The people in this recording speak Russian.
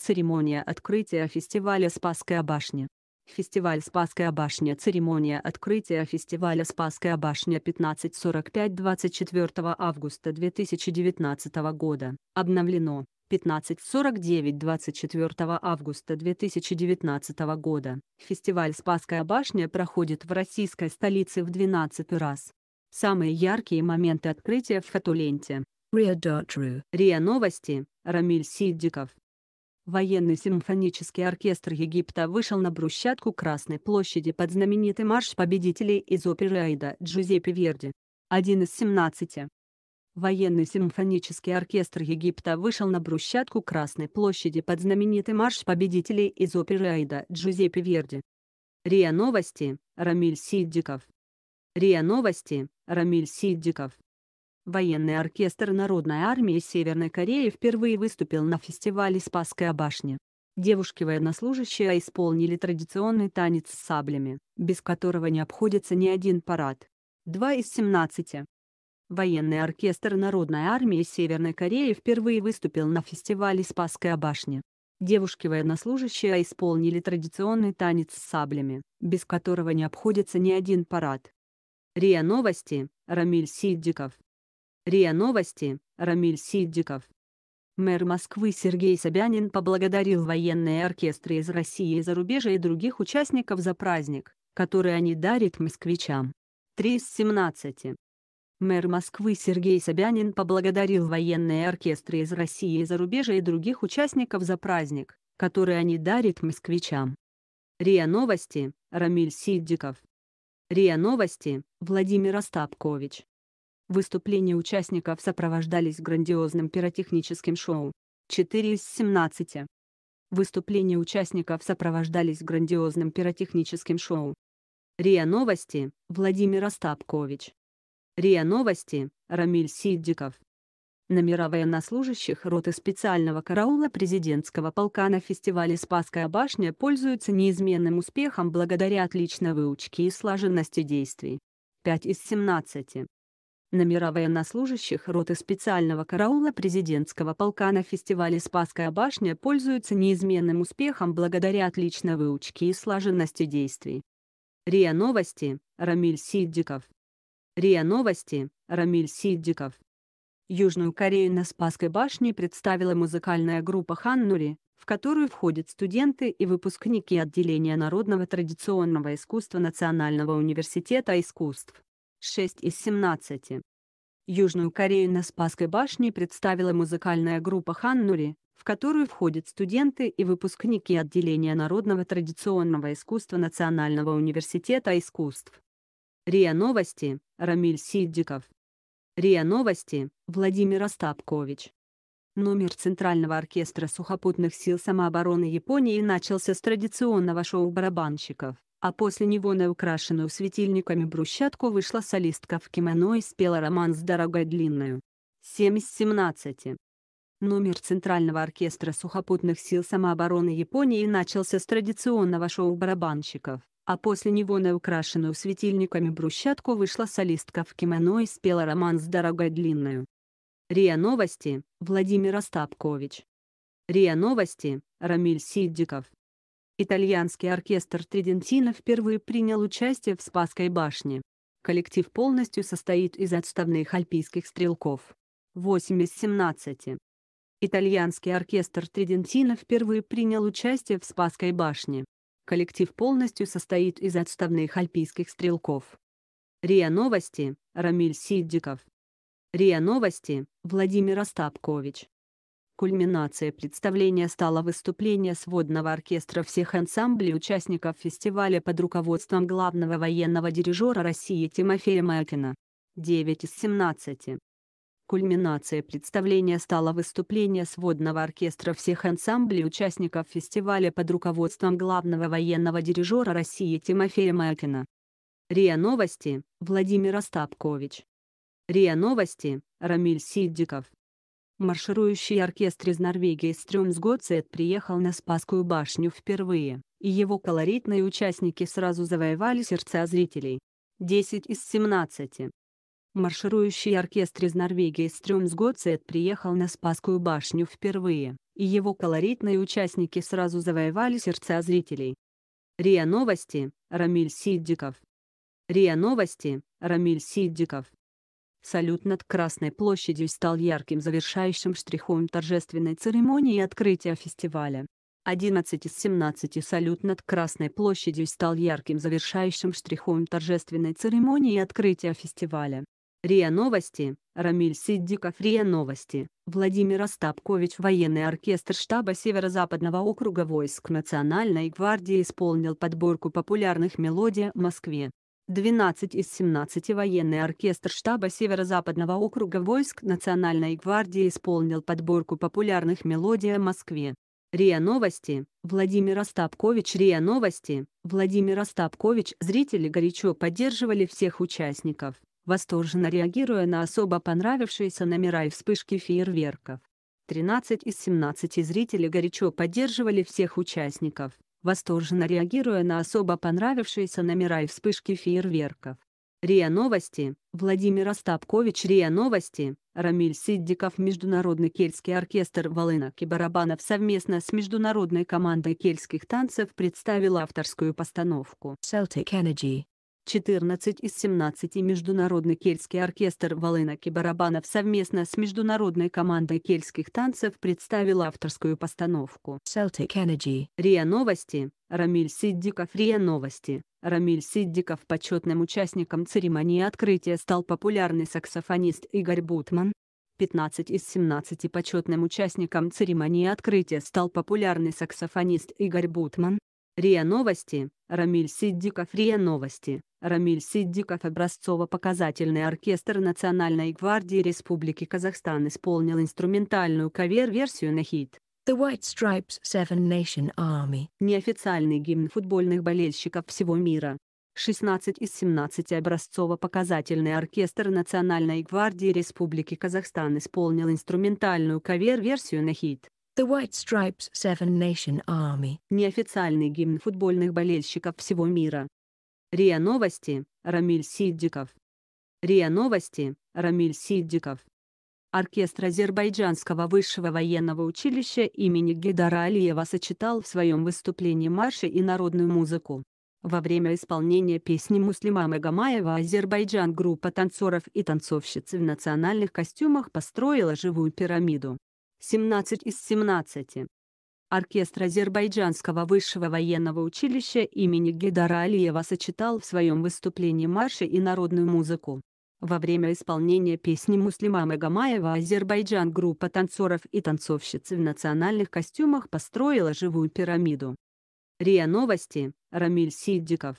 Церемония открытия фестиваля «Спасская башня». Фестиваль «Спасская башня» Церемония открытия фестиваля «Спасская башня» 15.45-24 августа 2019 года. Обновлено. 15.49-24 августа 2019 года. Фестиваль «Спасская башня» проходит в российской столице в 12 раз. Самые яркие моменты открытия в Хатуленте. РИА.ру РИА Новости, Рамиль Сиддиков. Военный симфонический оркестр Египта вышел на брусчатку Красной площади под знаменитый марш победителей из оперы Аида Джузеппе Верди. Один из 17. Военный симфонический оркестр Египта вышел на брусчатку Красной площади под знаменитый марш победителей из оперы Аида Джузеппе Верди. РИА Новости, Рамиль Сиддиков. РИА Новости, Рамиль Сиддиков. Военный оркестр Народной армии Северной Кореи впервые выступил на фестивале «Спасская башня». Девушки-военнослужащие исполнили традиционный танец с саблями, без которого не обходится ни один парад. 2 из 17. Военный оркестр Народной армии Северной Кореи впервые выступил на фестивале «Спасская башня». Девушки-военнослужащие исполнили традиционный танец с саблями, без которого не обходится ни один парад. РИА Новости, Рамиль Сиддиков РИА Новости, Рамиль Сиддиков. Мэр Москвы Сергей Собянин поблагодарил военные оркестры из России и зарубежья и других участников за праздник, который они дарят москвичам. 3 из 17. Мэр Москвы Сергей Собянин поблагодарил военные оркестры из России и зарубежья и других участников за праздник, который они дарят москвичам. РИА Новости, Рамиль Сиддиков. РИА Новости, Владимир Остапкович. Выступления участников сопровождались грандиозным пиротехническим шоу. 4 из 17. Выступления участников сопровождались грандиозным пиротехническим шоу. РИА Новости, Владимир Остапкович. РИА Новости, Рамиль Сиддиков. Номера военнослужащих роты специального караула президентского полка на фестивале «Спасская башня» пользуются неизменным успехом благодаря отличной выучке и слаженности действий. 5 из 17. Номера военнослужащих роты специального караула президентского полка на фестивале «Спасская башня» пользуются неизменным успехом благодаря отличной выучке и слаженности действий. РИА Новости, Рамиль Сиддиков. РИА Новости, Рамиль Сиддиков. Южную Корею на Спасской башне представила музыкальная группа «Ханнури», в которую входят студенты и выпускники отделения народного традиционного искусства Национального университета искусств. 6 из 17. Южную Корею на Спасской башне представила музыкальная группа «Ханнури», в которую входят студенты и выпускники отделения Народного традиционного искусства Национального университета искусств. РИА Новости, Рамиль Сиддиков. РИА Новости, Владимир Остапкович. Номер Центрального оркестра сухопутных сил самообороны Японии начался с традиционного шоу барабанщиков а после него на украшенную светильниками брусчатку вышла солистка в кимоно и спела роман с дорогой длинную. 7 из 17. Номер Центрального оркестра сухопутных сил самообороны Японии начался с традиционного шоу барабанщиков, а после него на украшенную светильниками брусчатку вышла солистка в кимоно и спела роман с дорогой длинную. РИА Новости, Владимир Остапкович. РИА Новости, Рамиль Сиддиков. Итальянский оркестр Тридентина впервые принял участие в Спасской башне. Коллектив полностью состоит из отставных альпийских стрелков. 8 из 17. Итальянский оркестр Тридентина впервые принял участие в Спасской башне. Коллектив полностью состоит из отставных альпийских стрелков. РИА Новости, Рамиль Сиддиков. РИА Новости, Владимир Остапкович. Кульминация представления стало выступление сводного оркестра всех ансамблей участников фестиваля под руководством главного военного дирижера России Тимофея Макина. 9 из 17. Кульминация представления стало выступление сводного оркестра всех ансамблей участников фестиваля под руководством главного военного дирижера России Тимофея Макина. РИА Новости, Владимир Остапкович. РИА Новости, Рамиль Сиддиков. Марширующий оркестр из Норвегии Стрюмс приехал на Спасскую башню впервые, и его колоритные участники сразу завоевали сердца зрителей. 10 из 17. Марширующий оркестр из Норвегии Стрюмс приехал на Спасскую башню впервые, и его колоритные участники сразу завоевали сердца зрителей. РИА Новости, Рамиль Сиддиков. РИА Новости, Рамиль Сиддиков. Салют над Красной площадью стал ярким завершающим штрихом торжественной церемонии и открытия фестиваля. 11 из 17 салют над Красной площадью стал ярким завершающим штрихом торжественной церемонии и открытия фестиваля. РИА Новости, Рамиль Сиддиков РИА Новости, Владимир Остапкович Военный оркестр штаба Северо-Западного округа войск Национальной гвардии исполнил подборку популярных мелодий в Москве. 12 из 17 военный оркестр штаба Северо-Западного округа войск Национальной гвардии исполнил подборку популярных мелодий о Москве. РИА Новости, Владимир Остапкович РИА Новости, Владимир Остапкович зрители горячо поддерживали всех участников, восторженно реагируя на особо понравившиеся номера и вспышки фейерверков. 13 из 17 зрителей горячо поддерживали всех участников, восторженно реагируя на особо понравившиеся номера и вспышки фейерверков. РИА Новости, Владимир Остапкович РИА Новости, Рамиль Сиддиков Международный кельтский оркестр волынок и барабанов совместно с международной командой кельтских танцев представил авторскую постановку Celtic Energy 14 из 17 Международный кельтский оркестр волынок и барабанов совместно с международной командой кельтских танцев представил авторскую постановку. Celtic Energy. РИА Новости. Рамиль Сиддиков. РИА Новости. Рамиль Сиддиков почетным участником церемонии открытия стал популярный саксофонист Игорь Бутман, 15 из 17 почетным участником церемонии открытия стал популярный саксофонист Игорь Бутман, РИА Новости, Рамиль Сиддиков РИА Новости, Рамиль Сиддиков образцово-показательный оркестр Национальной гвардии Республики Казахстан исполнил инструментальную кавер-версию на хит The White Stripes Seven Nation Army, неофициальный гимн футбольных болельщиков всего мира. 16 из 17 образцово-показательный оркестр Национальной гвардии Республики Казахстан исполнил инструментальную кавер-версию на хит The White Stripes Seven Nation Army. Неофициальный гимн футбольных болельщиков всего мира. РИА Новости, Рамиль Сиддиков. РИА Новости, Рамиль Сиддиков. Оркестр Азербайджанского высшего военного училища имени Гидара Алиева сочетал в своем выступлении марши и народную музыку. Во время исполнения песни Муслима Магомаева «Азербайджан» группа танцоров и танцовщиц в национальных костюмах построила живую пирамиду. 17 из 17. Оркестр Азербайджанского высшего военного училища имени Гидара Алиева сочетал в своем выступлении марши и народную музыку. Во время исполнения песни Муслима Магомаева Азербайджан группа танцоров и танцовщиц в национальных костюмах построила живую пирамиду. РИА Новости, Рамиль Сиддиков